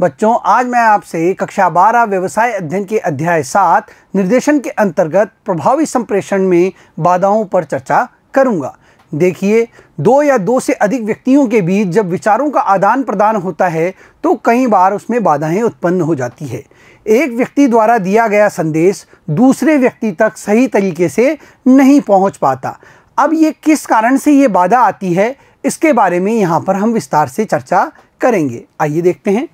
बच्चों आज मैं आपसे कक्षा बारह व्यवसाय अध्ययन के अध्याय सात निर्देशन के अंतर्गत प्रभावी संप्रेषण में बाधाओं पर चर्चा करूंगा देखिए दो या दो से अधिक व्यक्तियों के बीच जब विचारों का आदान प्रदान होता है तो कई बार उसमें बाधाएं उत्पन्न हो जाती है एक व्यक्ति द्वारा दिया गया संदेश दूसरे व्यक्ति तक सही तरीके से नहीं पहुंच पाता अब ये किस कारण से ये बाधा आती है इसके बारे में यहाँ पर हम विस्तार से चर्चा करेंगे आइए देखते हैं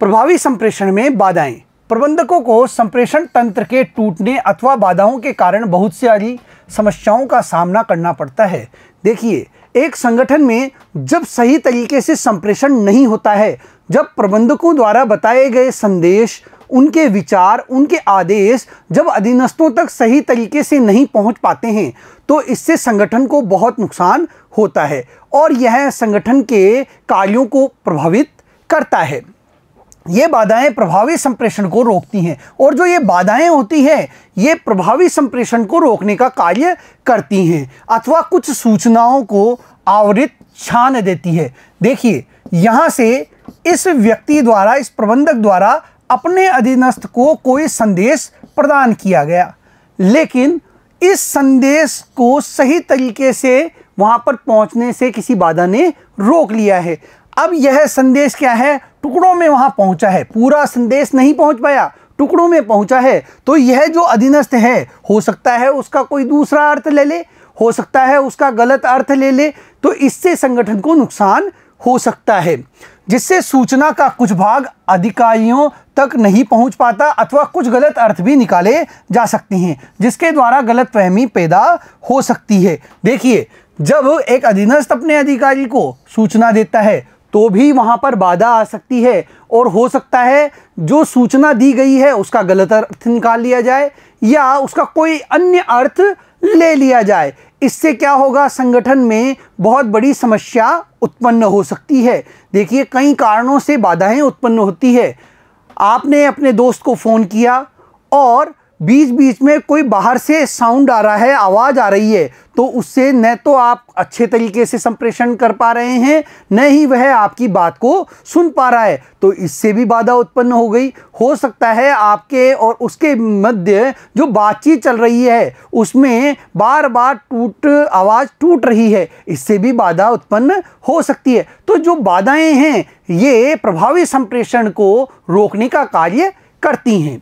प्रभावी संप्रेषण में बाधाएं प्रबंधकों को संप्रेषण तंत्र के टूटने अथवा बाधाओं के कारण बहुत सारी समस्याओं का सामना करना पड़ता है देखिए एक संगठन में जब सही तरीके से संप्रेषण नहीं होता है जब प्रबंधकों द्वारा बताए गए संदेश उनके विचार उनके आदेश जब अधीनस्थों तक सही तरीके से नहीं पहुंच पाते हैं तो इससे संगठन को बहुत नुकसान होता है और यह संगठन के कार्यों को प्रभावित करता है ये बाधाएं प्रभावी संप्रेषण को रोकती हैं और जो ये बाधाएं होती हैं ये प्रभावी संप्रेषण को रोकने का कार्य करती हैं अथवा कुछ सूचनाओं को आवृत छान देती है देखिए यहाँ से इस व्यक्ति द्वारा इस प्रबंधक द्वारा अपने अधीनस्थ को कोई संदेश प्रदान किया गया लेकिन इस संदेश को सही तरीके से वहाँ पर पहुँचने से किसी बाधा ने रोक लिया है अब यह संदेश क्या है टुकड़ों में वहां पहुंचा है पूरा संदेश नहीं पहुंच पाया टुकड़ों में पहुंचा है तो यह जो अधीनस्थ है हो सकता है उसका कोई दूसरा अर्थ ले ले हो सकता है उसका गलत अर्थ ले ले तो इससे संगठन को नुकसान हो सकता है जिससे सूचना का कुछ भाग अधिकारियों तक नहीं पहुंच पाता अथवा कुछ गलत अर्थ भी निकाले जा सकते हैं जिसके द्वारा गलत फहमी पैदा हो सकती है देखिए जब एक अधीनस्थ अपने अधिकारी को सूचना देता है तो भी वहाँ पर बाधा आ सकती है और हो सकता है जो सूचना दी गई है उसका गलत अर्थ निकाल लिया जाए या उसका कोई अन्य अर्थ ले लिया जाए इससे क्या होगा संगठन में बहुत बड़ी समस्या उत्पन्न हो सकती है देखिए कई कारणों से बाधाएं उत्पन्न होती है आपने अपने दोस्त को फ़ोन किया और बीच बीच में कोई बाहर से साउंड आ रहा है आवाज़ आ रही है तो उससे न तो आप अच्छे तरीके से संप्रेषण कर पा रहे हैं न ही वह आपकी बात को सुन पा रहा है तो इससे भी बाधा उत्पन्न हो गई हो सकता है आपके और उसके मध्य जो बातचीत चल रही है उसमें बार बार टूट आवाज़ टूट रही है इससे भी बाधा उत्पन्न हो सकती है तो जो बाधाएं हैं ये प्रभावी संप्रेषण को रोकने का कार्य करती हैं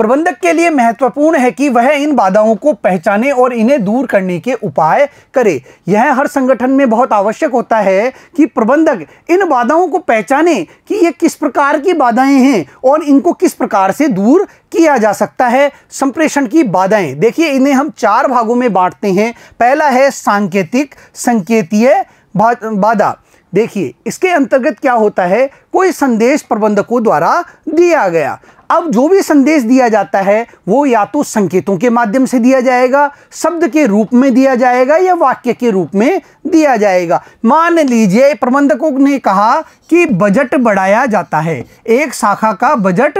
प्रबंधक के लिए महत्वपूर्ण है कि वह इन बाधाओं को पहचाने और इन्हें दूर करने के उपाय करे यह हर संगठन में बहुत आवश्यक होता है कि प्रबंधक इन बाधाओं को पहचाने कि ये किस प्रकार की बाधाएं हैं और इनको किस प्रकार से दूर किया जा सकता है संप्रेषण की बाधाएं देखिए इन्हें हम चार भागों में बांटते हैं पहला है सांकेतिक संकेतीय बाधा देखिए इसके अंतर्गत क्या होता है कोई संदेश प्रबंधकों द्वारा दिया गया अब जो भी संदेश दिया जाता है वो या तो संकेतों के माध्यम से दिया जाएगा शब्द के रूप में दिया जाएगा या वाक्य के रूप में दिया जाएगा मान लीजिए प्रबंधकों ने कहा कि बजट बढ़ाया जाता है एक शाखा का बजट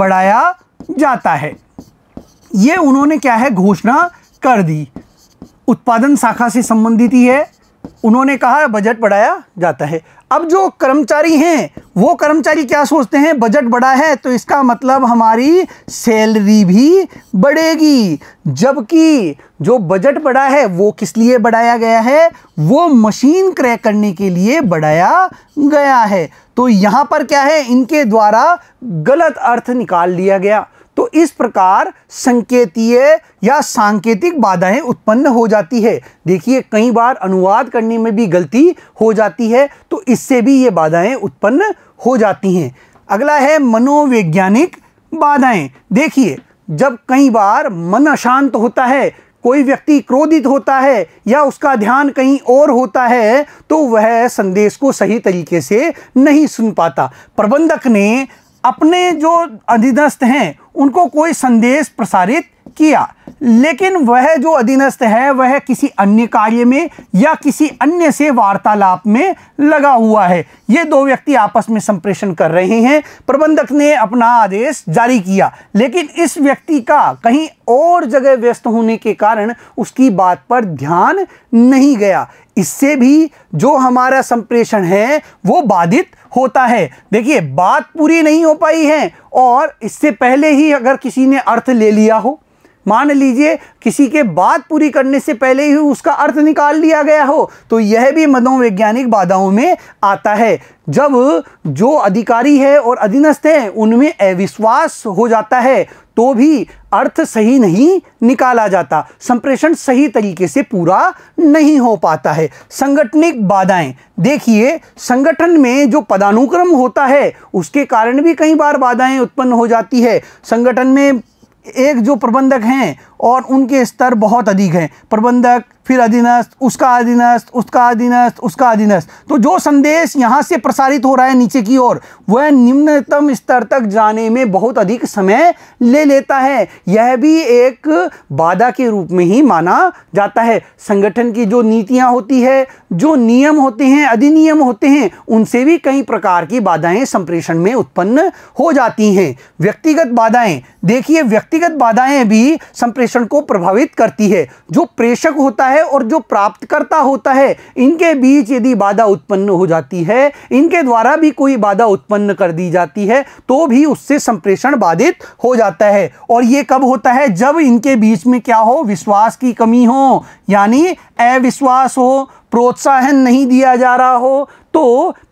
बढ़ाया जाता है ये उन्होंने क्या है घोषणा कर दी उत्पादन शाखा से संबंधित ही है उन्होंने कहा बजट बढ़ाया जाता है अब जो कर्मचारी हैं वो कर्मचारी क्या सोचते हैं बजट बढ़ा है तो इसका मतलब हमारी सैलरी भी बढ़ेगी जबकि जो बजट बढ़ा है वो किस लिए बढ़ाया गया है वो मशीन क्रय करने के लिए बढ़ाया गया है तो यहाँ पर क्या है इनके द्वारा गलत अर्थ निकाल लिया गया तो इस प्रकार संकेतीय या सांकेतिक बाधाएं उत्पन्न हो जाती है देखिए कई बार अनुवाद करने में भी गलती हो जाती है तो इससे भी ये बाधाएं उत्पन्न हो जाती हैं अगला है मनोवैज्ञानिक बाधाएं देखिए जब कई बार मन अशांत होता है कोई व्यक्ति क्रोधित होता है या उसका ध्यान कहीं और होता है तो वह संदेश को सही तरीके से नहीं सुन पाता प्रबंधक ने अपने जो अधीनस्थ हैं उनको कोई संदेश प्रसारित किया लेकिन वह जो अधीनस्थ है वह किसी अन्य कार्य में या किसी अन्य से वार्तालाप में लगा हुआ है ये दो व्यक्ति आपस में संप्रेषण कर रहे हैं प्रबंधक ने अपना आदेश जारी किया लेकिन इस व्यक्ति का कहीं और जगह व्यस्त होने के कारण उसकी बात पर ध्यान नहीं गया इससे भी जो हमारा संप्रेषण है वो बाधित होता है देखिए बात पूरी नहीं हो पाई है और इससे पहले ही अगर किसी ने अर्थ ले लिया हो मान लीजिए किसी के बात पूरी करने से पहले ही उसका अर्थ निकाल लिया गया हो तो यह भी मनोवैज्ञानिक बाधाओं में आता है जब जो अधिकारी है और अधीनस्थ हैं उनमें अविश्वास हो जाता है तो भी अर्थ सही नहीं निकाला जाता संप्रेषण सही तरीके से पूरा नहीं हो पाता है संगठनिक बाधाएं देखिए संगठन में जो पदानुक्रम होता है उसके कारण भी कई बार बाधाएं उत्पन्न हो जाती है संगठन में एक जो प्रबंधक हैं और उनके स्तर बहुत अधिक हैं प्रबंधक फिर अधीनस्थ उसका अधीनस्थ उसका अधीनस्थ उसका अधीनस्थ तो जो संदेश यहाँ से प्रसारित हो रहा है नीचे की ओर वह निम्नतम स्तर तक जाने में बहुत अधिक समय ले लेता है यह भी एक बाधा के रूप में ही माना जाता है संगठन की जो नीतियाँ होती है जो नियम होते हैं अधिनियम होते हैं उनसे भी कई प्रकार की बाधाएं संप्रेषण में उत्पन्न हो जाती हैं व्यक्तिगत बाधाएं देखिए व्यक्तिगत बाधाएं भी संप्रेषण को प्रभावित करती है जो प्रेषक होता है है और जो प्राप्तकर्ता होता है इनके बीच यदि बाधा उत्पन्न हो जाती है इनके द्वारा भी कोई बाधा उत्पन्न कर दी जाती है तो भी उससे संप्रेषण बाधित हो जाता है और ये कब होता है जब इनके बीच में क्या हो विश्वास की कमी हो यानी अविश्वास हो प्रोत्साहन नहीं दिया जा रहा हो तो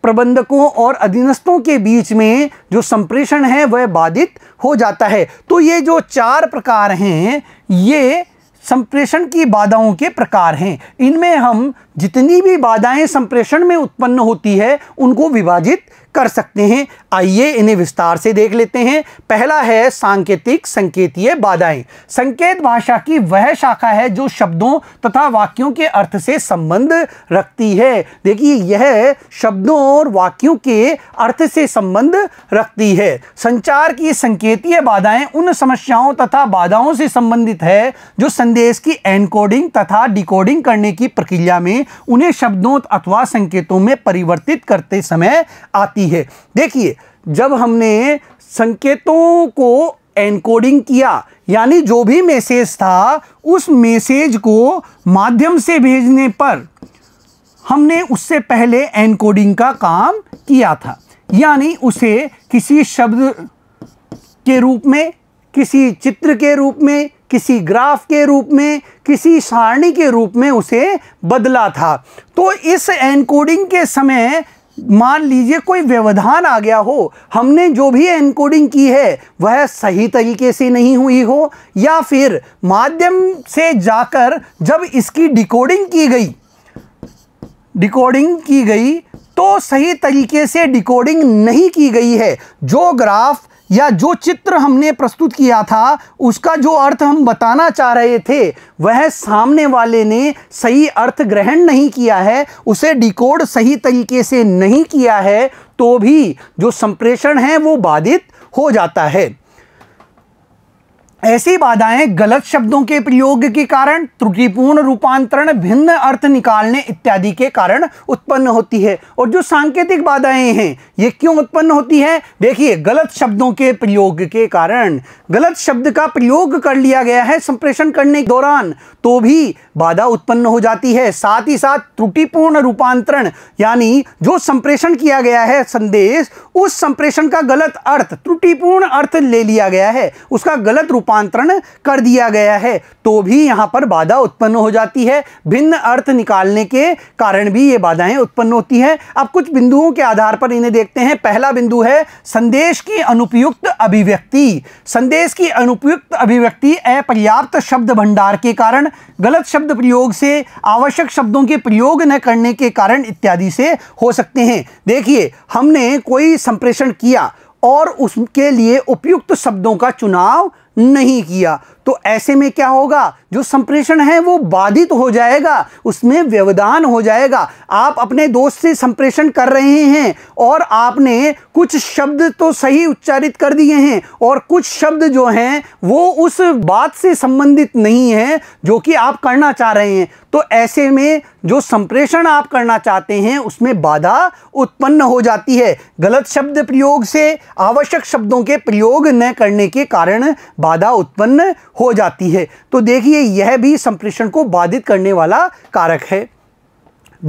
प्रबंधकों और अधीनस्थों के बीच में जो संप्रेषण है वह बाधित हो जाता है तो ये जो चार प्रकार हैं ये संप्रेषण की बाधाओं के प्रकार हैं इनमें हम जितनी भी बाधाएं संप्रेषण में उत्पन्न होती है उनको विभाजित कर सकते हैं आइए इन्हें विस्तार से देख लेते हैं पहला है सांकेतिक संकेतीय बाधाएं संकेत भाषा की वह शाखा है जो शब्दों तथा वाक्यों के अर्थ से संबंध रखती है देखिए यह शब्दों और वाक्यों के अर्थ से संबंध रखती है संचार की संकेतीय बाधाएं उन समस्याओं तथा बाधाओं से संबंधित है जो संदेश की एनकोडिंग तथा डिकोडिंग करने की प्रक्रिया में उन्हें शब्दों अथवा संकेतों में परिवर्तित करते समय आती है देखिए जब हमने संकेतों को एनकोडिंग किया यानी जो भी मैसेज था उस मैसेज को माध्यम से भेजने पर हमने उससे पहले एनकोडिंग का काम किया था यानी उसे किसी शब्द के रूप में किसी चित्र के रूप में किसी ग्राफ के रूप में किसी सारणी के रूप में उसे बदला था तो इस एनकोडिंग के समय मान लीजिए कोई व्यवधान आ गया हो हमने जो भी एनकोडिंग की है वह सही तरीके से नहीं हुई हो या फिर माध्यम से जाकर जब इसकी डिकोडिंग की गई डिकोडिंग की गई तो सही तरीके से डिकोडिंग नहीं की गई है जो ग्राफ या जो चित्र हमने प्रस्तुत किया था उसका जो अर्थ हम बताना चाह रहे थे वह सामने वाले ने सही अर्थ ग्रहण नहीं किया है उसे डिकोड सही तरीके से नहीं किया है तो भी जो संप्रेषण है वो बाधित हो जाता है ऐसी बाधाएं गलत शब्दों के प्रयोग के कारण त्रुटिपूर्ण रूपांतरण भिन्न अर्थ निकालने इत्यादि के कारण उत्पन्न होती है और जो सांकेतिक बाधाएं हैं ये क्यों उत्पन्न होती है देखिए गलत शब्दों के प्रयोग के कारण गलत शब्द का प्रयोग कर लिया गया है संप्रेषण करने के दौरान तो भी बाधा उत्पन्न हो जाती है साथ ही साथ त्रुटिपूर्ण रूपांतरण यानी जो संप्रेषण किया गया है संदेश उस संप्रेषण का गलत अर्थ त्रुटिपूर्ण अर्थ ले लिया गया है उसका गलत रूप रूपांतरण कर दिया गया है तो भी यहाँ पर बाधा उत्पन्न हो जाती है भिन्न अर्थ निकालने के कारण भी ये बाधाएं उत्पन्न होती हैं अब कुछ बिंदुओं के आधार पर इन्हें देखते हैं पहला बिंदु है संदेश की अनुपयुक्त अभिव्यक्ति संदेश की अनुपयुक्त अभिव्यक्ति अपर्याप्त शब्द भंडार के कारण गलत शब्द प्रयोग से आवश्यक शब्दों के प्रयोग न करने के कारण इत्यादि से हो सकते हैं देखिए हमने कोई संप्रेषण किया और उसके लिए उपयुक्त शब्दों का चुनाव नहीं किया तो ऐसे में क्या होगा जो संप्रेषण है वो बाधित हो जाएगा उसमें व्यवधान हो जाएगा आप अपने दोस्त से संप्रेषण कर रहे हैं और आपने कुछ शब्द तो सही उच्चारित कर दिए हैं और कुछ शब्द जो हैं वो उस बात से संबंधित नहीं है जो कि आप करना चाह रहे हैं तो ऐसे में जो संप्रेषण आप करना चाहते हैं उसमें बाधा उत्पन्न हो जाती है गलत शब्द प्रयोग से आवश्यक शब्दों के प्रयोग न करने के कारण बाधा उत्पन्न हो जाती है तो देखिए यह भी संप्रेषण को बाधित करने वाला कारक है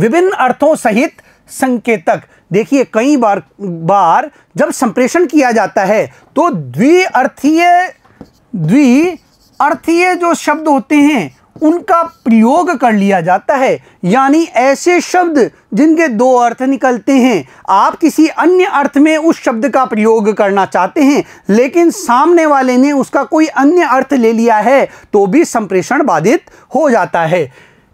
विभिन्न अर्थों सहित संकेतक देखिए कई बार बार जब संप्रेषण किया जाता है तो द्विअर्थीय द्वि अर्थीय जो शब्द होते हैं उनका प्रयोग कर लिया जाता है यानी ऐसे शब्द जिनके दो अर्थ निकलते हैं आप किसी अन्य अर्थ में उस शब्द का प्रयोग करना चाहते हैं लेकिन सामने वाले ने उसका कोई अन्य अर्थ ले लिया है तो भी संप्रेषण बाधित हो जाता है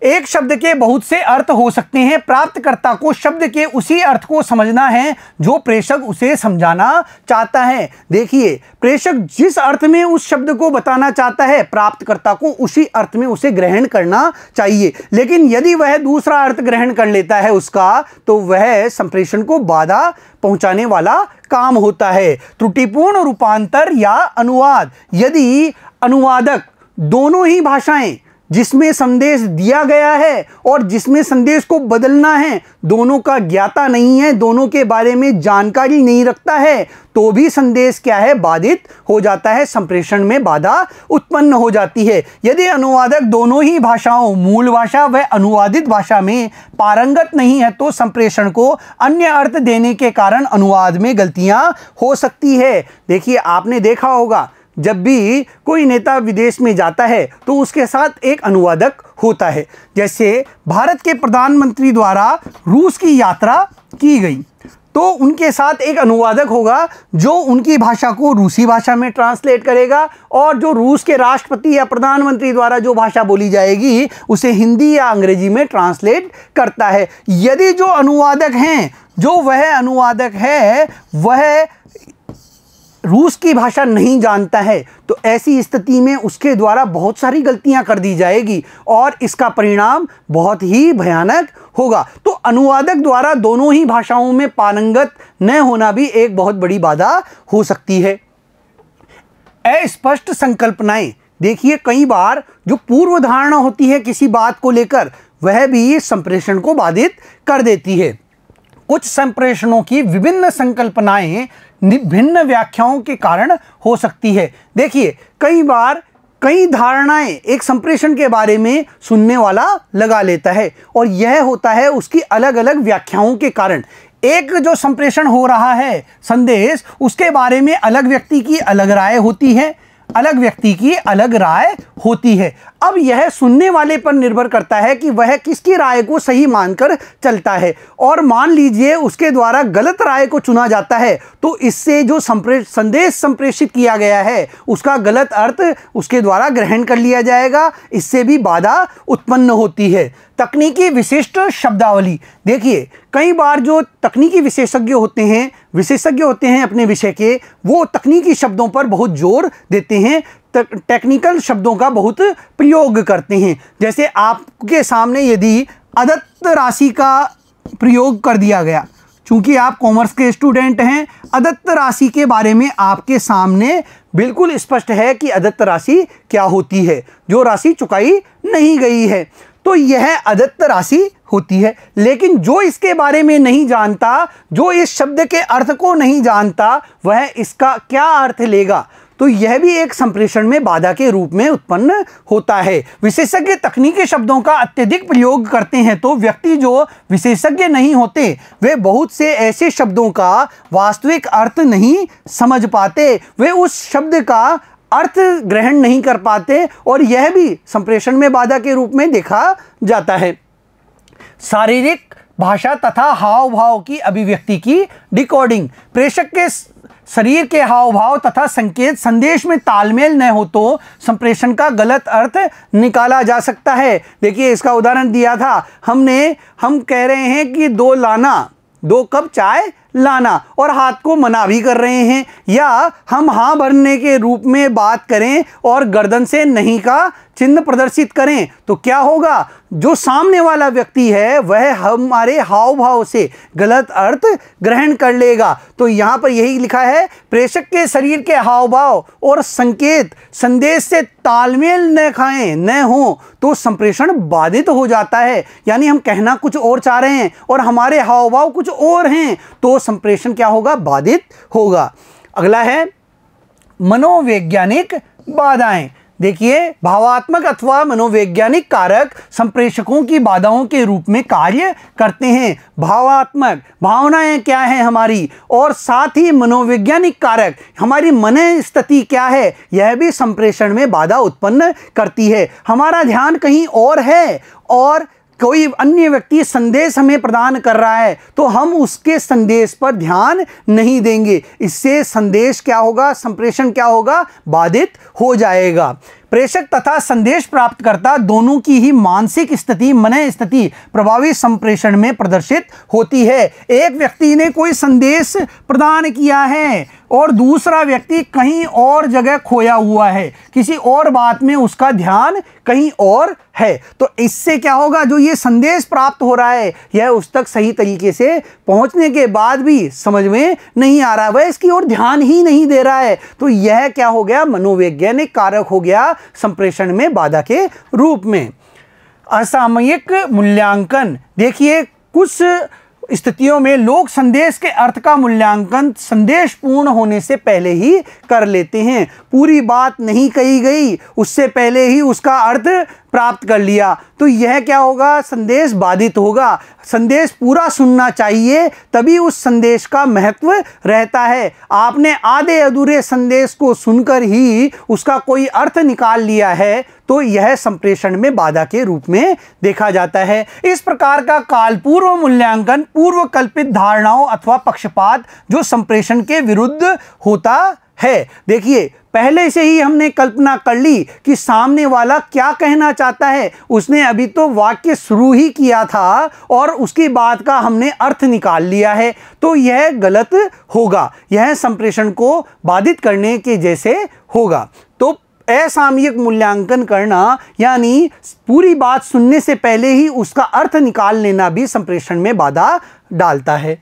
एक शब्द के बहुत से अर्थ हो सकते हैं प्राप्तकर्ता को शब्द के उसी अर्थ को समझना है जो प्रेषक उसे समझाना चाहता है देखिए प्रेषक जिस अर्थ में उस शब्द को बताना चाहता है प्राप्तकर्ता को उसी अर्थ में उसे ग्रहण करना चाहिए लेकिन यदि वह दूसरा अर्थ ग्रहण कर लेता है उसका तो वह संप्रेषण को बाधा पहुंचाने वाला काम होता है त्रुटिपूर्ण रूपांतर या अनुवाद यदि अनुवादक दोनों ही भाषाएं जिसमें संदेश दिया गया है और जिसमें संदेश को बदलना है दोनों का ज्ञाता नहीं है दोनों के बारे में जानकारी नहीं रखता है तो भी संदेश क्या है बाधित हो जाता है संप्रेषण में बाधा उत्पन्न हो जाती है यदि अनुवादक दोनों ही भाषाओं मूल भाषा व अनुवादित भाषा में पारंगत नहीं है तो संप्रेषण को अन्य अर्थ देने के कारण अनुवाद में गलतियां हो सकती है देखिए आपने देखा होगा जब भी कोई नेता विदेश में जाता है तो उसके साथ एक अनुवादक होता है जैसे भारत के प्रधानमंत्री द्वारा रूस की यात्रा की गई तो उनके साथ एक अनुवादक होगा जो उनकी भाषा को रूसी भाषा में ट्रांसलेट करेगा और जो रूस के राष्ट्रपति या प्रधानमंत्री द्वारा जो भाषा बोली जाएगी उसे हिंदी या अंग्रेजी में ट्रांसलेट करता है यदि जो अनुवादक हैं जो वह अनुवादक है वह रूस की भाषा नहीं जानता है तो ऐसी स्थिति में उसके द्वारा बहुत सारी गलतियां कर दी जाएगी और इसका परिणाम बहुत ही भयानक होगा तो अनुवादक द्वारा दोनों ही भाषाओं में पारंगत न होना भी एक बहुत बड़ी बाधा हो सकती है अस्पष्ट संकल्पनाएं देखिए कई बार जो पूर्व धारणा होती है किसी बात को लेकर वह भी संप्रेषण को बाधित कर देती है कुछ संप्रेषणों की विभिन्न संकल्पनाएं भिन्न व्याख्याओं के कारण हो सकती है देखिए कई बार कई धारणाएं एक संप्रेषण के बारे में सुनने वाला लगा लेता है और यह होता है उसकी अलग अलग व्याख्याओं के कारण एक जो संप्रेषण हो रहा है संदेश उसके बारे में अलग व्यक्ति की अलग राय होती है अलग व्यक्ति की अलग राय होती है अब यह सुनने वाले पर निर्भर करता है कि वह किसकी राय को सही मानकर चलता है और मान लीजिए उसके द्वारा गलत राय को चुना जाता है तो इससे जो संप्रे संदेश संप्रेषित किया गया है उसका गलत अर्थ उसके द्वारा ग्रहण कर लिया जाएगा इससे भी बाधा उत्पन्न होती है तकनीकी विशिष्ट शब्दावली देखिए कई बार जो तकनीकी विशेषज्ञ होते हैं विशेषज्ञ होते हैं अपने विषय के वो तकनीकी शब्दों पर बहुत जोर देते हैं टेक्निकल शब्दों का बहुत प्रयोग करते हैं जैसे आपके सामने यदि अदत्त राशि का प्रयोग कर दिया गया चूंकि आप कॉमर्स के स्टूडेंट हैं अदत्त राशि के बारे में आपके सामने बिल्कुल स्पष्ट है कि अदत्त राशि क्या होती है जो राशि चुकाई नहीं गई है तो यह अदत्त राशि होती है लेकिन जो इसके बारे में नहीं जानता जो इस शब्द के अर्थ को नहीं जानता वह इसका क्या अर्थ लेगा तो यह भी एक संप्रेषण में बाधा के रूप में उत्पन्न होता है विशेषज्ञ तकनीकी शब्दों का अत्यधिक प्रयोग करते हैं तो व्यक्ति जो विशेषज्ञ नहीं होते वे बहुत से ऐसे शब्दों का वास्तविक अर्थ नहीं समझ पाते वे उस शब्द का अर्थ ग्रहण नहीं कर पाते और यह भी संप्रेषण में बाधा के रूप में देखा जाता है शारीरिक भाषा तथा हाव भाव की अभिव्यक्ति की डिकोडिंग प्रेषक के शरीर के हाव भाव तथा संकेत संदेश में तालमेल न हो तो संप्रेषण का गलत अर्थ निकाला जा सकता है देखिए इसका उदाहरण दिया था हमने हम कह रहे हैं कि दो लाना दो कप चाय लाना और हाथ को मना भी कर रहे हैं या हम हाँ भरने के रूप में बात करें और गर्दन से नहीं का चिन्ह प्रदर्शित करें तो क्या होगा जो सामने वाला व्यक्ति है वह हमारे हाव भाव से गलत अर्थ ग्रहण कर लेगा तो यहाँ पर यही लिखा है प्रेषक के शरीर के हाव भाव और संकेत संदेश से तालमेल न खाएं न हो तो संप्रेषण बाधित हो जाता है यानी हम कहना कुछ और चाह रहे हैं और हमारे हाव भाव कुछ और हैं तो संप्रेषण क्या होगा बाधित होगा अगला है मनोवैज्ञानिक बाधाएं देखिए भावात्मक अथवा मनोवैज्ञानिक कारक संप्रेषकों की बाधाओं के रूप में कार्य करते हैं भावात्मक भावनाएं क्या है हमारी और साथ ही मनोवैज्ञानिक कारक हमारी मन स्थिति क्या है यह भी संप्रेषण में बाधा उत्पन्न करती है हमारा ध्यान कहीं और है और कोई अन्य व्यक्ति संदेश हमें प्रदान कर रहा है तो हम उसके संदेश पर ध्यान नहीं देंगे इससे संदेश क्या होगा संप्रेषण क्या होगा बाधित हो जाएगा प्रेषक तथा संदेश प्राप्तकर्ता दोनों की ही मानसिक स्थिति मन स्थिति प्रभावी संप्रेषण में प्रदर्शित होती है एक व्यक्ति ने कोई संदेश प्रदान किया है और दूसरा व्यक्ति कहीं और जगह खोया हुआ है किसी और बात में उसका ध्यान कहीं और है तो इससे क्या होगा जो ये संदेश प्राप्त हो रहा है यह उस तक सही तरीके से पहुंचने के बाद भी समझ में नहीं आ रहा है वह इसकी ओर ध्यान ही नहीं दे रहा है तो यह क्या हो गया मनोवैज्ञानिक कारक हो गया संप्रेषण में बाधा के रूप में असामयिक मूल्यांकन देखिए कुछ स्थितियों में लोग संदेश के अर्थ का मूल्यांकन संदेश पूर्ण होने से पहले ही कर लेते हैं पूरी बात नहीं कही गई उससे पहले ही उसका अर्थ प्राप्त कर लिया तो यह क्या होगा संदेश बाधित होगा संदेश पूरा सुनना चाहिए तभी उस संदेश का महत्व रहता है आपने आधे अधूरे संदेश को सुनकर ही उसका कोई अर्थ निकाल लिया है तो यह संप्रेषण में बाधा के रूप में देखा जाता है इस प्रकार का कालपूर्व मूल्यांकन पूर्व कल्पित धारणाओं अथवा पक्षपात जो संप्रेषण के विरुद्ध होता है देखिए पहले से ही हमने कल्पना कर ली कि सामने वाला क्या कहना चाहता है उसने अभी तो वाक्य शुरू ही किया था और उसकी बात का हमने अर्थ निकाल लिया है तो यह गलत होगा यह संप्रेषण को बाधित करने के जैसे होगा असामयिक मूल्यांकन करना यानी पूरी बात सुनने से पहले ही उसका अर्थ निकाल लेना भी संप्रेषण में बाधा डालता है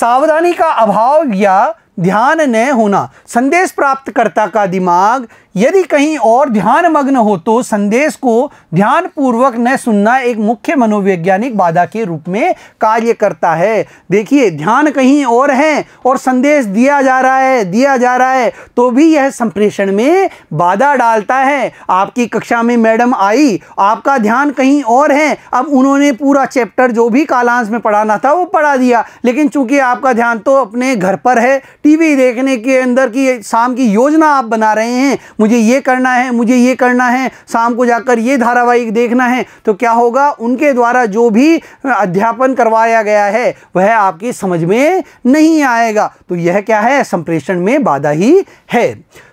सावधानी का अभाव या ध्यान न होना संदेश प्राप्तकर्ता का दिमाग यदि कहीं और ध्यान मग्न हो तो संदेश को ध्यानपूर्वक न सुनना एक मुख्य मनोवैज्ञानिक बाधा के रूप में कार्य करता है देखिए ध्यान कहीं और है और संदेश दिया जा रहा है दिया जा रहा है तो भी यह संप्रेषण में बाधा डालता है आपकी कक्षा में मैडम आई आपका ध्यान कहीं और है अब उन्होंने पूरा चैप्टर जो भी कालांश में पढ़ाना था वो पढ़ा दिया लेकिन चूंकि आपका ध्यान तो अपने घर पर है टीवी देखने के अंदर की शाम की योजना आप बना रहे हैं मुझे ये करना है मुझे ये करना है शाम को जाकर ये धारावाहिक देखना है तो क्या होगा उनके द्वारा जो भी अध्यापन करवाया गया है वह आपकी समझ में नहीं आएगा तो यह क्या है संप्रेषण में बाधा ही है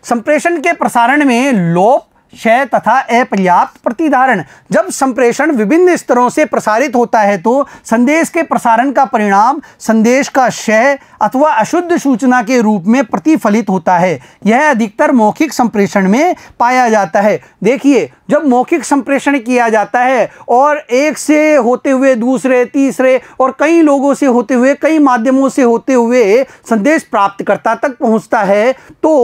संप्रेषण के प्रसारण में लोप क्षय तथा अपर्याप्त प्रतिधारण जब संप्रेषण विभिन्न स्तरों से प्रसारित होता है तो संदेश के प्रसारण का परिणाम संदेश का क्षय अथवा अशुद्ध सूचना के रूप में प्रतिफलित होता है यह अधिकतर मौखिक संप्रेषण में पाया जाता है देखिए जब मौखिक संप्रेषण किया जाता है और एक से होते हुए दूसरे तीसरे और कई लोगों से होते हुए कई माध्यमों से होते हुए संदेश प्राप्तकर्ता तक पहुंचता है तो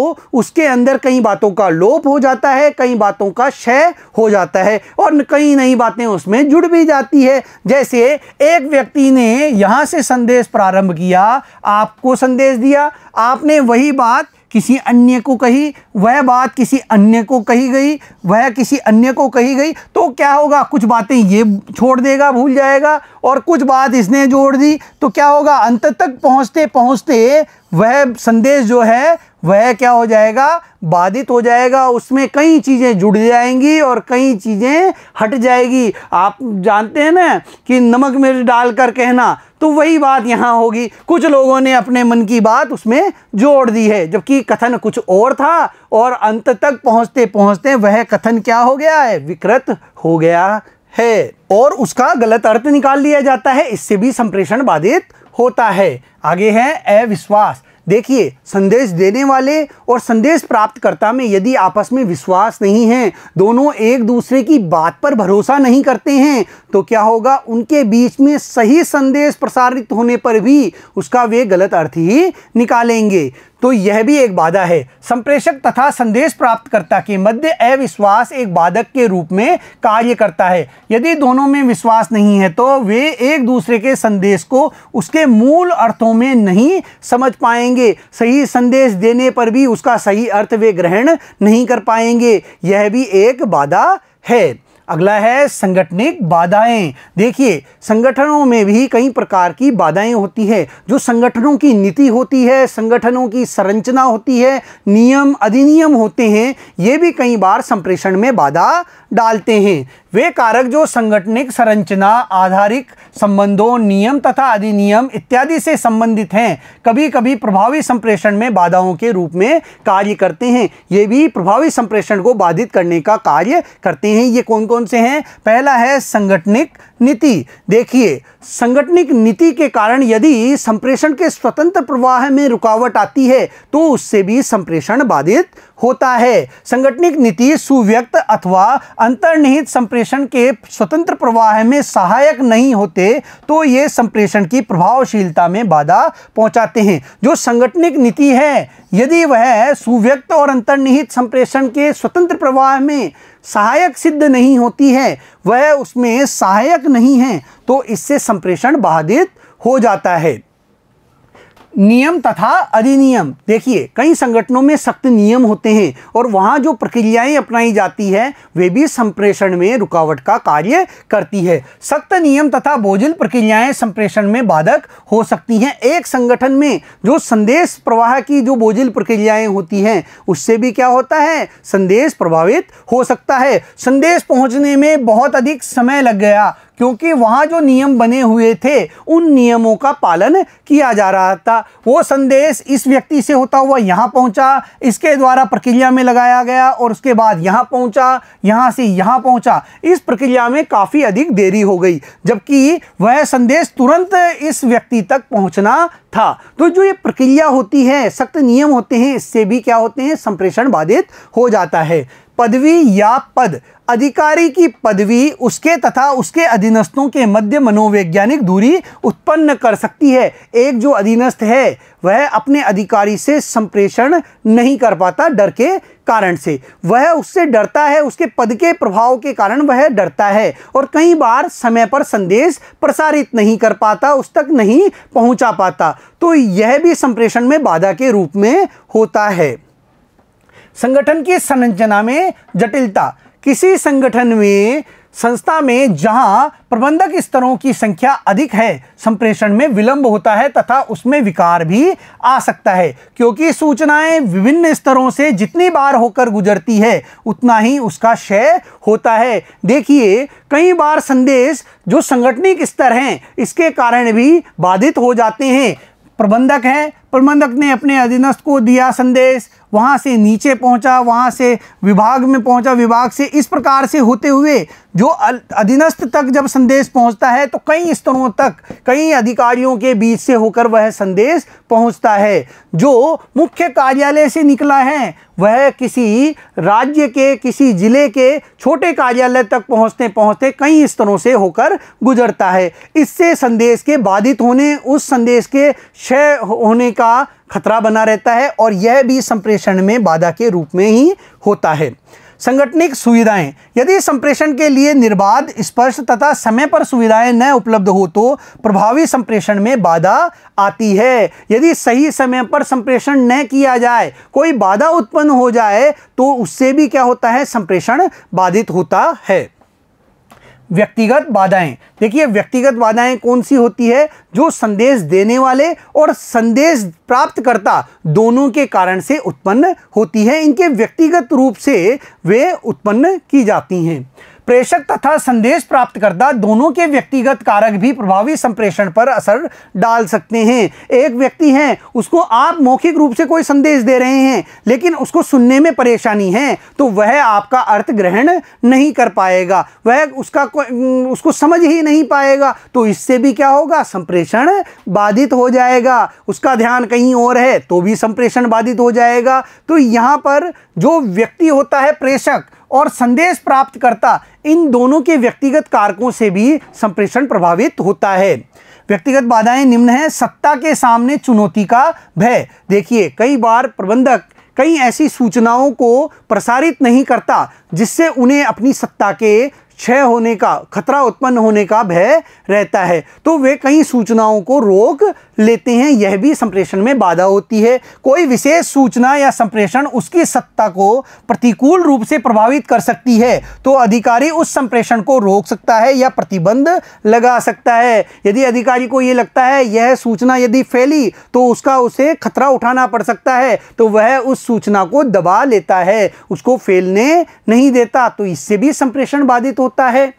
उसके अंदर कई बातों का लोप हो जाता है कई बातों का क्षय हो जाता है और कई नई बातें उसमें जुड़ भी जाती है जैसे एक व्यक्ति ने यहां से संदेश प्रारंभ किया आपको संदेश दिया आपने वही बात किसी अन्य को कही वह बात किसी अन्य को कही गई वह किसी अन्य को कही गई तो क्या होगा कुछ बातें ये छोड़ देगा भूल जाएगा और कुछ बात इसने जोड़ दी तो क्या होगा अंत तक पहुंचते पहुंचते वह संदेश जो है वह क्या हो जाएगा बाधित हो जाएगा उसमें कई चीज़ें जुड़ जाएंगी और कई चीज़ें हट जाएगी आप जानते हैं ना कि नमक मिर्च डाल कर कहना तो वही बात यहाँ होगी कुछ लोगों ने अपने मन की बात उसमें जोड़ दी है जबकि कथन कुछ और था और अंत तक पहुँचते पहुँचते वह कथन क्या हो गया है विकृत हो गया है और उसका गलत अर्थ निकाल लिया जाता है इससे भी संप्रेषण बाधित होता है आगे है अविश्वास देखिए संदेश देने वाले और संदेश प्राप्तकर्ता में यदि आपस में विश्वास नहीं है दोनों एक दूसरे की बात पर भरोसा नहीं करते हैं तो क्या होगा उनके बीच में सही संदेश प्रसारित होने पर भी उसका वे गलत अर्थ ही निकालेंगे तो यह भी एक बाधा है संप्रेषक तथा संदेश प्राप्तकर्ता के मध्य अविश्वास एक बाधक के रूप में कार्य करता है यदि दोनों में विश्वास नहीं है तो वे एक दूसरे के संदेश को उसके मूल अर्थों में नहीं समझ पाएंगे सही संदेश देने पर भी उसका सही अर्थ वे ग्रहण नहीं कर पाएंगे यह भी एक बाधा है अगला है संगठनिक बाधाएं देखिए संगठनों में भी कई प्रकार की बाधाएं होती है जो संगठनों की नीति होती है संगठनों की संरचना होती है नियम अधिनियम होते हैं ये भी कई बार संप्रेषण में बाधा डालते हैं वे कारक जो संगठनिक संरचना आधारित संबंधों नियम तथा अधिनियम इत्यादि से संबंधित हैं कभी कभी प्रभावी संप्रेषण में बाधाओं के रूप में कार्य करते हैं ये भी प्रभावी संप्रेषण को बाधित करने का कार्य करते हैं ये कौन कौन से हैं पहला है संगठनिक नीति देखिए संगठनिक नीति के कारण यदि संप्रेषण के स्वतंत्र प्रवाह में रुकावट आती है तो उससे भी संप्रेषण बाधित होता है संगठनिक नीति सुव्यक्त अथवा अंतर्निहित संप्रेषण संप्रेषण के स्वतंत्र प्रवाह में सहायक नहीं होते तो ये संप्रेषण की प्रभावशीलता में बाधा पहुंचाते हैं जो संगठनिक नीति है यदि वह सुव्यक्त और अंतर्निहित संप्रेषण के स्वतंत्र प्रवाह में सहायक सिद्ध नहीं होती है वह उसमें सहायक नहीं है तो इससे संप्रेषण बाधित हो जाता है नियम तथा अधिनियम देखिए कई संगठनों में सख्त नियम होते हैं और वहाँ जो प्रक्रियाएं अपनाई जाती है वे भी संप्रेषण में रुकावट का कार्य करती है सख्त नियम तथा बोझिल प्रक्रियाएं संप्रेषण में बाधक हो सकती हैं एक संगठन में जो संदेश प्रवाह की जो बोझिल प्रक्रियाएं होती हैं उससे भी क्या होता है संदेश प्रभावित हो सकता है संदेश पहुँचने में बहुत अधिक समय लग गया क्योंकि वहाँ जो नियम बने हुए थे उन नियमों का पालन किया जा रहा था वो संदेश इस व्यक्ति से होता हुआ यहाँ पहुँचा इसके द्वारा प्रक्रिया में लगाया गया और उसके बाद यहाँ पहुँचा यहाँ से यहाँ पहुँचा इस प्रक्रिया में काफ़ी अधिक देरी हो गई जबकि वह संदेश तुरंत इस व्यक्ति तक पहुँचना था तो जो ये प्रक्रिया होती है सख्त नियम होते हैं इससे भी क्या होते हैं संप्रेषण बाधित हो जाता है पदवी या पद अधिकारी की पदवी उसके तथा उसके अधीनस्थों के मध्य मनोवैज्ञानिक दूरी उत्पन्न कर सकती है एक जो अधीनस्थ है वह अपने अधिकारी से संप्रेषण नहीं कर पाता डर के कारण से वह उससे डरता है उसके पद के प्रभाव के कारण वह डरता है और कई बार समय पर संदेश प्रसारित नहीं कर पाता उस तक नहीं पहुंचा पाता तो यह भी संप्रेषण में बाधा के रूप में होता है संगठन की संरचना में जटिलता किसी संगठन में संस्था में जहां प्रबंधक स्तरों की संख्या अधिक है संप्रेषण में विलंब होता है तथा उसमें विकार भी आ सकता है क्योंकि सूचनाएं विभिन्न स्तरों से जितनी बार होकर गुजरती है उतना ही उसका क्षय होता है देखिए कई बार संदेश जो संगठनिक स्तर हैं इसके कारण भी बाधित हो जाते हैं प्रबंधक हैं प्रबंधक ने अपने अधीनस्थ को दिया संदेश वहाँ से नीचे पहुँचा वहाँ से विभाग में पहुँचा विभाग से इस प्रकार से होते हुए जो अधीनस्थ तक जब संदेश पहुँचता है तो कई स्तरों तक कई अधिकारियों के बीच से होकर वह संदेश पहुँचता है जो मुख्य कार्यालय से निकला है वह किसी राज्य के किसी ज़िले के छोटे कार्यालय तक पहुँचते पहुँचते कई स्तरों से होकर गुजरता है इससे संदेश के बाधित होने उस संदेश के क्षय होने का का खतरा बना रहता है और यह भी संप्रेषण में बाधा के रूप में ही होता है संगठनिक सुविधाएं यदि संप्रेषण के लिए निर्बाध स्पर्श तथा समय पर सुविधाएं न उपलब्ध हो तो प्रभावी संप्रेषण में बाधा आती है यदि सही समय पर संप्रेषण न किया जाए कोई बाधा उत्पन्न हो जाए तो उससे भी क्या होता है संप्रेषण बाधित होता है व्यक्तिगत बाधाएं देखिए व्यक्तिगत बाधाएं कौन सी होती है जो संदेश देने वाले और संदेश प्राप्तकर्ता दोनों के कारण से उत्पन्न होती है इनके व्यक्तिगत रूप से वे उत्पन्न की जाती हैं प्रेषक तथा संदेश प्राप्तकर्ता दोनों के व्यक्तिगत कारक भी प्रभावी संप्रेषण पर असर डाल सकते हैं एक व्यक्ति है उसको आप मौखिक रूप से कोई संदेश दे रहे हैं लेकिन उसको सुनने में परेशानी है तो वह आपका अर्थ ग्रहण नहीं कर पाएगा वह उसका उसको समझ ही नहीं पाएगा तो इससे भी क्या होगा संप्रेषण बाधित हो जाएगा उसका ध्यान कहीं और है तो भी संप्रेषण बाधित हो जाएगा तो यहाँ पर जो व्यक्ति होता है प्रेषक और संदेश प्राप्त करता इन दोनों के व्यक्तिगत कारकों से भी संप्रेषण प्रभावित होता है व्यक्तिगत बाधाएं निम्न हैं सत्ता के सामने चुनौती का भय देखिए कई बार प्रबंधक कई ऐसी सूचनाओं को प्रसारित नहीं करता जिससे उन्हें अपनी सत्ता के क्षय होने का खतरा उत्पन्न होने का भय रहता है तो वे कई सूचनाओं को रोक लेते हैं यह भी संप्रेषण में बाधा होती है कोई विशेष सूचना या संप्रेषण उसकी सत्ता को प्रतिकूल रूप से प्रभावित कर सकती है तो अधिकारी उस संप्रेषण को रोक सकता है या प्रतिबंध लगा सकता है यदि अधिकारी को यह लगता है यह सूचना यदि फैली तो उसका उसे खतरा उठाना पड़ सकता है तो वह उस सूचना को दबा लेता है उसको फैलने नहीं देता तो इससे भी संप्रेषण बाधित होता है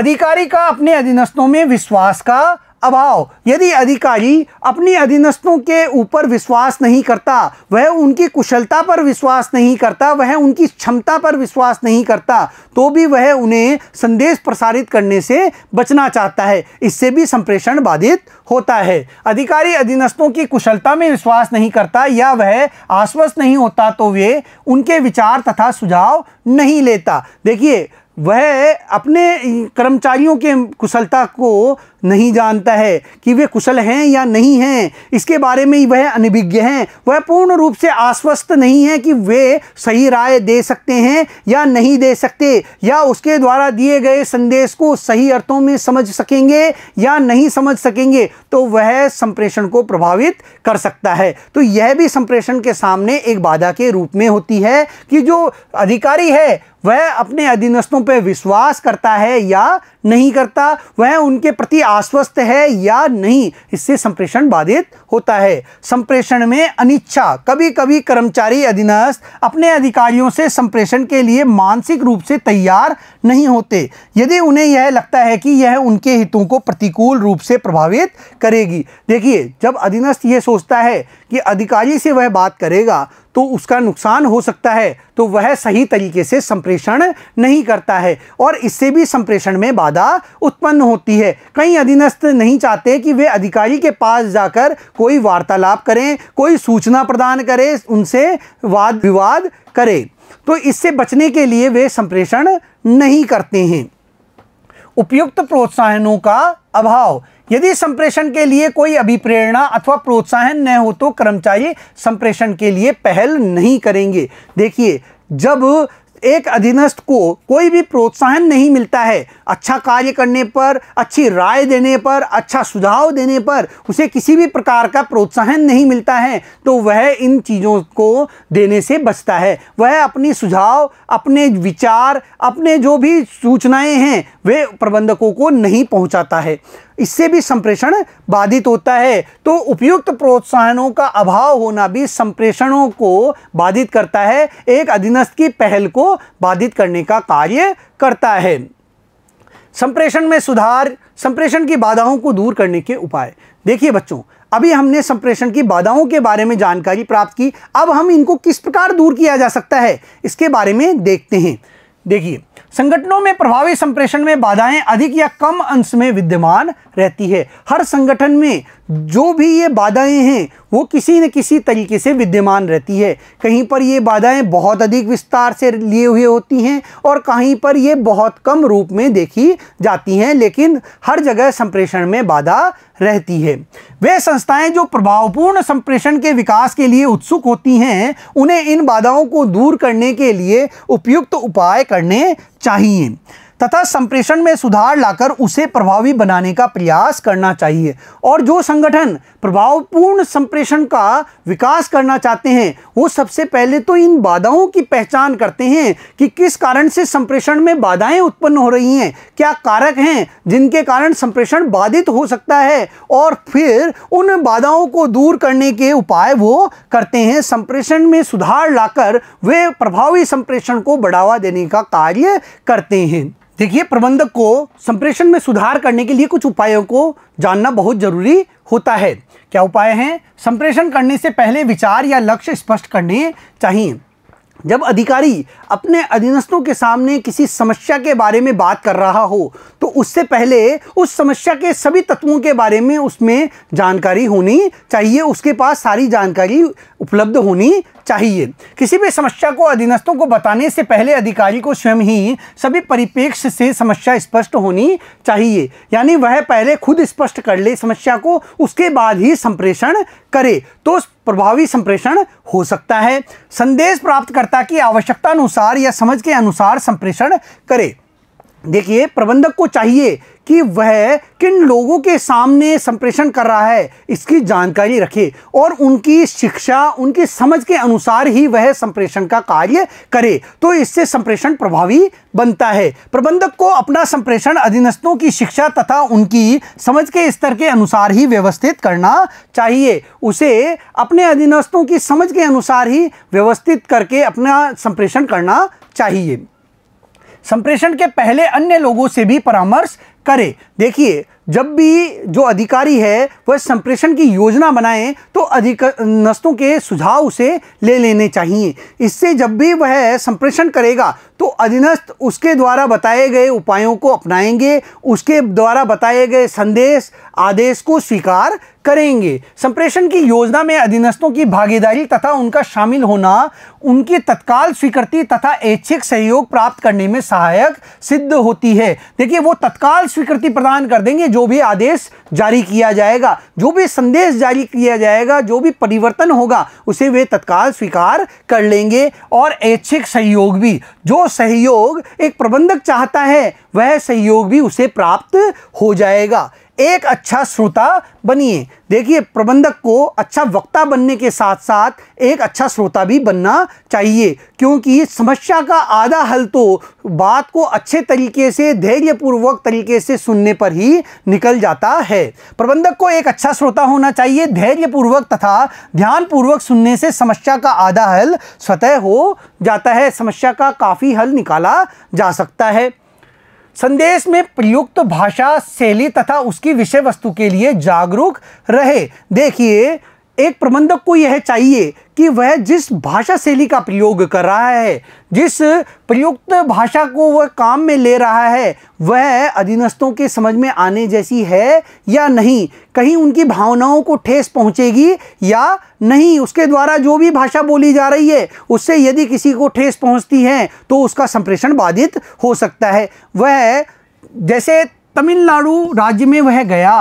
अधिकारी का अपने अधीनस्थों में विश्वास का अभाव यदि अधिकारी अपनी अधीनस्थों के ऊपर विश्वास नहीं करता वह उनकी कुशलता पर विश्वास नहीं करता वह उनकी क्षमता पर विश्वास नहीं करता तो भी वह उन्हें संदेश प्रसारित करने से बचना चाहता है इससे भी संप्रेषण बाधित होता है अधिकारी अधीनस्थों की कुशलता में विश्वास नहीं करता या वह आश्वस्त नहीं होता तो वे उनके विचार तथा सुझाव नहीं लेता देखिए वह अपने कर्मचारियों के कुशलता को नहीं जानता है कि वे कुशल हैं या नहीं हैं इसके बारे में वह अनभिज्ञ हैं वह पूर्ण रूप से आश्वस्त नहीं है कि वे सही राय दे सकते हैं या नहीं दे सकते या उसके द्वारा दिए गए संदेश को सही अर्थों में समझ सकेंगे या नहीं समझ सकेंगे तो वह संप्रेषण को प्रभावित कर सकता है तो यह भी संप्रेषण के सामने एक बाधा के रूप में होती है कि जो अधिकारी है वह अपने अधीनस्थों पर विश्वास करता है या नहीं करता वह उनके प्रति आश्वस्त है या नहीं इससे संप्रेषण बाधित होता है संप्रेषण में अनिच्छा कभी कभी कर्मचारी अधीनस्थ अपने अधिकारियों से संप्रेषण के लिए मानसिक रूप से तैयार नहीं होते यदि उन्हें यह लगता है कि यह उनके हितों को प्रतिकूल रूप से प्रभावित करेगी देखिए जब अधीनस्थ यह सोचता है कि अधिकारी से वह बात करेगा तो उसका नुकसान हो सकता है तो वह सही तरीके से संप्रेषण नहीं करता है और इससे भी संप्रेषण में बाधा उत्पन्न होती है कई अधीनस्थ नहीं चाहते कि वे अधिकारी के पास जाकर कोई वार्तालाप करें कोई सूचना प्रदान करें उनसे वाद विवाद करें तो इससे बचने के लिए वे संप्रेषण नहीं करते हैं उपयुक्त प्रोत्साहनों का अभाव यदि संप्रेषण के लिए कोई अभिप्रेरणा अथवा प्रोत्साहन न हो तो कर्मचारी संप्रेषण के लिए पहल नहीं करेंगे देखिए जब एक अधीनस्थ को कोई भी प्रोत्साहन नहीं मिलता है अच्छा कार्य करने पर अच्छी राय देने पर अच्छा सुझाव देने पर उसे किसी भी प्रकार का प्रोत्साहन नहीं मिलता है तो वह इन चीज़ों को देने से बचता है वह अपने सुझाव अपने विचार अपने जो भी सूचनाएं हैं वे प्रबंधकों को नहीं पहुंचाता है इससे भी संप्रेषण बाधित होता है तो उपयुक्त प्रोत्साहनों का अभाव होना भी संप्रेषणों को बाधित करता है एक अधीनस्थ की पहल को बाधित करने का कार्य करता है संप्रेषण में सुधार संप्रेषण की बाधाओं को दूर करने के उपाय देखिए बच्चों अभी हमने संप्रेषण की बाधाओं के बारे में जानकारी प्राप्त की अब हम इनको किस प्रकार दूर किया जा सकता है इसके बारे में देखते हैं देखिए संगठनों में प्रभावी संप्रेषण में बाधाएं अधिक या कम अंश में विद्यमान रहती है हर संगठन में जो भी ये बाधाएं हैं वो किसी न किसी तरीके से विद्यमान रहती है कहीं पर ये बाधाएं बहुत अधिक विस्तार से लिए हुए होती हैं और कहीं पर ये बहुत कम रूप में देखी जाती हैं लेकिन हर जगह संप्रेषण में बाधा रहती है वे संस्थाएं जो प्रभावपूर्ण संप्रेषण के विकास के लिए उत्सुक होती हैं उन्हें इन बाधाओं को दूर करने के लिए उपयुक्त उपाय करने चाहिए तथा संप्रेषण में सुधार लाकर उसे प्रभावी बनाने का प्रयास करना चाहिए और जो संगठन प्रभावपूर्ण संप्रेषण का विकास करना चाहते हैं वो सबसे पहले तो इन बाधाओं की पहचान करते हैं कि किस कारण से संप्रेषण में बाधाएं उत्पन्न हो रही हैं क्या कारक हैं जिनके कारण संप्रेषण बाधित हो सकता है और फिर उन बाधाओं को दूर करने के उपाय वो करते हैं संप्रेषण में सुधार लाकर वे प्रभावी संप्रेषण को बढ़ावा देने का कार्य करते हैं देखिए प्रबंधक को संप्रेषण में सुधार करने के लिए कुछ उपायों को जानना बहुत जरूरी होता है क्या उपाय हैं संप्रेषण करने से पहले विचार या लक्ष्य स्पष्ट करने चाहिए जब अधिकारी अपने अधीनस्थों के सामने किसी समस्या के बारे में बात कर रहा हो तो उससे पहले उस समस्या के सभी तत्वों के बारे में उसमें जानकारी होनी चाहिए उसके पास सारी जानकारी उपलब्ध होनी चाहिए किसी भी समस्या को अधीनस्थों को बताने से पहले अधिकारी को स्वयं ही सभी परिपेक्ष से समस्या स्पष्ट होनी चाहिए यानी वह पहले खुद स्पष्ट कर ले समस्या को उसके बाद ही संप्रेषण करे तो प्रभावी संप्रेषण हो सकता है संदेश प्राप्तकर्ता की आवश्यकता अनुसार या समझ के अनुसार संप्रेषण करे देखिए प्रबंधक को चाहिए कि वह किन लोगों के सामने संप्रेषण कर रहा है इसकी जानकारी रखे और उनकी शिक्षा उनकी समझ के अनुसार ही वह संप्रेषण का कार्य करे तो इससे संप्रेषण प्रभावी बनता है प्रबंधक को अपना संप्रेषण अधीनस्थों की शिक्षा तथा उनकी समझ के स्तर के अनुसार ही व्यवस्थित करना चाहिए उसे अपने अधीनस्थों की समझ के अनुसार ही व्यवस्थित करके अपना संप्रेषण करना चाहिए संप्रेषण के पहले अन्य लोगों से भी परामर्श करें देखिए जब भी जो अधिकारी है वह संप्रेषण की योजना बनाए तो अधिक नस्तों के सुझाव उसे ले लेने चाहिए इससे जब भी वह संप्रेषण करेगा तो अधीनस्थ उसके द्वारा बताए गए उपायों को अपनाएंगे उसके द्वारा बताए गए संदेश आदेश को स्वीकार करेंगे संप्रेषण की योजना में अधीनस्थों की भागीदारी तथा उनका शामिल होना उनकी तत्काल स्वीकृति तथा ऐच्छिक सहयोग प्राप्त करने में सहायक सिद्ध होती है देखिए वो तत्काल स्वीकृति प्रदान कर देंगे जो भी आदेश जारी किया जाएगा जो भी संदेश जारी किया जाएगा जो भी परिवर्तन होगा उसे वे तत्काल स्वीकार कर लेंगे और ऐच्छिक सहयोग भी जो सहयोग एक प्रबंधक चाहता है वह सहयोग भी उसे प्राप्त हो जाएगा एक अच्छा श्रोता बनिए देखिए प्रबंधक को अच्छा वक्ता बनने के साथ साथ एक अच्छा श्रोता भी बनना चाहिए क्योंकि समस्या का आधा हल तो बात को अच्छे तरीके से धैर्यपूर्वक तरीके से सुनने पर ही निकल जाता है प्रबंधक को एक अच्छा श्रोता होना चाहिए धैर्यपूर्वक तथा ध्यानपूर्वक सुनने से समस्या का आधा हल स्वतः हो जाता है समस्या का काफ़ी हल निकाला जा सकता है संदेश में प्रयुक्त भाषा शैली तथा उसकी विषय वस्तु के लिए जागरूक रहे देखिए एक प्रबंधक को यह चाहिए कि वह जिस भाषा शैली का प्रयोग कर रहा है जिस प्रयुक्त भाषा को वह काम में ले रहा है वह अधीनस्थों के समझ में आने जैसी है या नहीं कहीं उनकी भावनाओं को ठेस पहुंचेगी या नहीं उसके द्वारा जो भी भाषा बोली जा रही है उससे यदि किसी को ठेस पहुंचती है तो उसका संप्रेषण बाधित हो सकता है वह जैसे तमिलनाडु राज्य में वह गया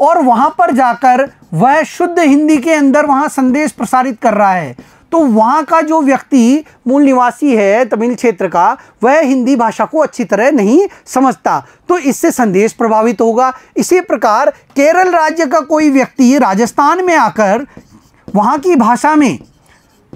और वहाँ पर जाकर वह शुद्ध हिंदी के अंदर वहाँ संदेश प्रसारित कर रहा है तो वहाँ का जो व्यक्ति मूल निवासी है तमिल क्षेत्र का वह हिंदी भाषा को अच्छी तरह नहीं समझता तो इससे संदेश प्रभावित होगा इसी प्रकार केरल राज्य का कोई व्यक्ति राजस्थान में आकर वहाँ की भाषा में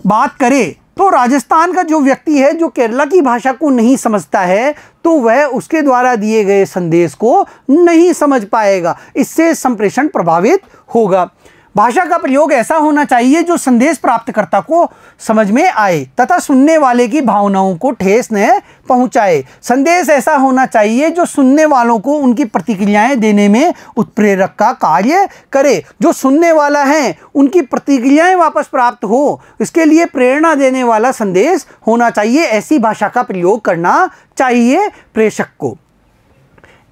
बात करे तो राजस्थान का जो व्यक्ति है जो केरला की भाषा को नहीं समझता है तो वह उसके द्वारा दिए गए संदेश को नहीं समझ पाएगा इससे संप्रेषण प्रभावित होगा भाषा का प्रयोग ऐसा होना चाहिए जो संदेश प्राप्तकर्ता को समझ में आए तथा सुनने वाले की भावनाओं को ठेस न पहुंचाए संदेश ऐसा होना चाहिए जो सुनने वालों को उनकी प्रतिक्रियाएं देने में उत्प्रेरक का कार्य करे जो सुनने वाला है उनकी प्रतिक्रियाएं वापस प्राप्त हो इसके लिए प्रेरणा देने वाला संदेश होना चाहिए ऐसी भाषा का प्रयोग करना चाहिए प्रेषक को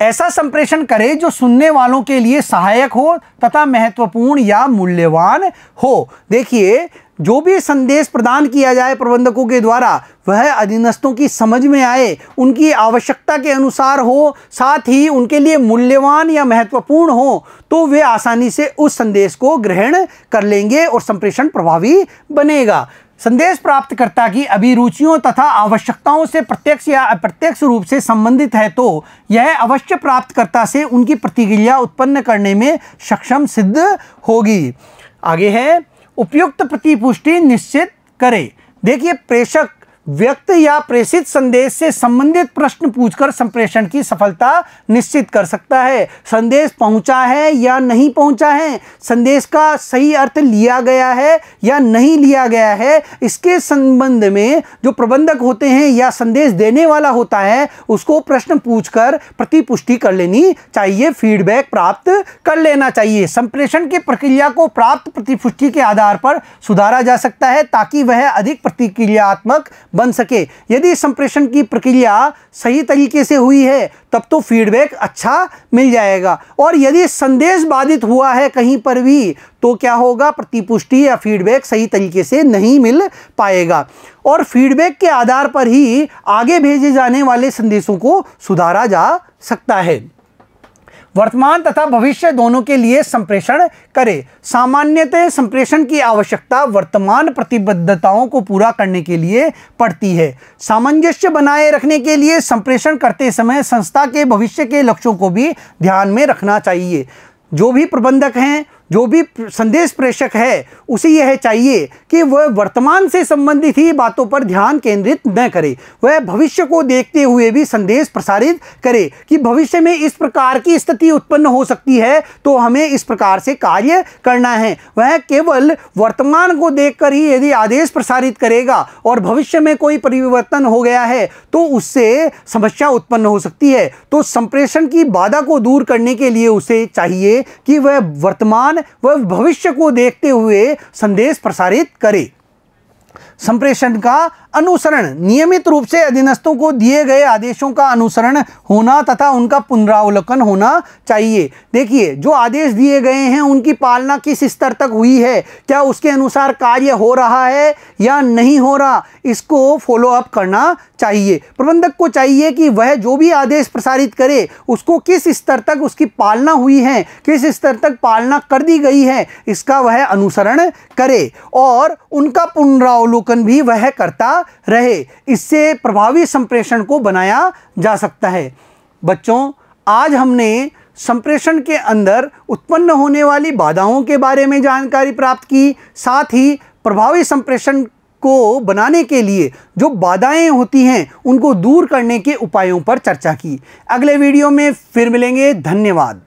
ऐसा संप्रेषण करे जो सुनने वालों के लिए सहायक हो तथा महत्वपूर्ण या मूल्यवान हो देखिए जो भी संदेश प्रदान किया जाए प्रबंधकों के द्वारा वह अधीनस्थों की समझ में आए उनकी आवश्यकता के अनुसार हो साथ ही उनके लिए मूल्यवान या महत्वपूर्ण हो तो वे आसानी से उस संदेश को ग्रहण कर लेंगे और संप्रेषण प्रभावी बनेगा संदेश प्राप्तकर्ता की अभिरुचियों तथा आवश्यकताओं से प्रत्यक्ष या अप्रत्यक्ष रूप से संबंधित है तो यह अवश्य प्राप्तकर्ता से उनकी प्रतिक्रिया उत्पन्न करने में सक्षम सिद्ध होगी आगे है उपयुक्त प्रतिपुष्टि निश्चित करें देखिए प्रेषक व्यक्त या प्रेषित संदेश से संबंधित प्रश्न पूछकर संप्रेषण की सफलता निश्चित कर सकता है संदेश पहुंचा है या नहीं पहुंचा है संदेश का सही अर्थ लिया गया है या नहीं लिया गया है इसके संबंध में जो प्रबंधक होते हैं या संदेश देने वाला होता है उसको प्रश्न पूछकर प्रतिपुष्टि कर लेनी चाहिए फीडबैक प्राप्त कर लेना चाहिए संप्रेषण की प्रक्रिया को प्राप्त प्रतिपुष्टि के आधार पर सुधारा जा सकता है ताकि वह अधिक प्रतिक्रियात्मक बन सके यदि संप्रेषण की प्रक्रिया सही तरीके से हुई है तब तो फीडबैक अच्छा मिल जाएगा और यदि संदेश बाधित हुआ है कहीं पर भी तो क्या होगा प्रतिपुष्टि या फीडबैक सही तरीके से नहीं मिल पाएगा और फीडबैक के आधार पर ही आगे भेजे जाने वाले संदेशों को सुधारा जा सकता है वर्तमान तथा भविष्य दोनों के लिए संप्रेषण करे सामान्यतः संप्रेषण की आवश्यकता वर्तमान प्रतिबद्धताओं को पूरा करने के लिए पड़ती है सामंजस्य बनाए रखने के लिए संप्रेषण करते समय संस्था के भविष्य के लक्ष्यों को भी ध्यान में रखना चाहिए जो भी प्रबंधक हैं जो भी संदेश प्रेषक है उसे यह चाहिए कि वह वर्तमान से संबंधित ही बातों पर ध्यान केंद्रित न करे वह भविष्य को देखते हुए भी संदेश प्रसारित करे कि भविष्य में इस प्रकार की स्थिति उत्पन्न हो सकती है तो हमें इस प्रकार से कार्य करना है वह केवल वर्तमान को देखकर ही यदि आदेश प्रसारित करेगा और भविष्य में कोई परिवर्तन हो गया है तो उससे समस्या उत्पन्न हो सकती है तो संप्रेषण की बाधा को दूर करने के लिए उसे चाहिए कि वह वर्तमान विद्वान वह भविष्य को देखते हुए संदेश प्रसारित करे संप्रेषण का अनुसरण नियमित रूप से अधीनस्थों को दिए गए आदेशों का अनुसरण होना तथा उनका पुनरावलोकन होना चाहिए देखिए जो आदेश दिए गए हैं उनकी पालना किस स्तर तक हुई है क्या उसके अनुसार कार्य हो रहा है या नहीं हो रहा इसको फॉलोअप करना चाहिए प्रबंधक को चाहिए कि वह जो भी आदेश प्रसारित करे उसको किस स्तर तक उसकी पालना हुई है किस स्तर तक पालना कर दी गई है इसका वह अनुसरण करे और उनका पुनरावलोकन भी वह करता रहे इससे प्रभावी संप्रेषण को बनाया जा सकता है बच्चों आज हमने संप्रेषण के अंदर उत्पन्न होने वाली बाधाओं के बारे में जानकारी प्राप्त की साथ ही प्रभावी संप्रेषण को बनाने के लिए जो बाधाएं होती हैं उनको दूर करने के उपायों पर चर्चा की अगले वीडियो में फिर मिलेंगे धन्यवाद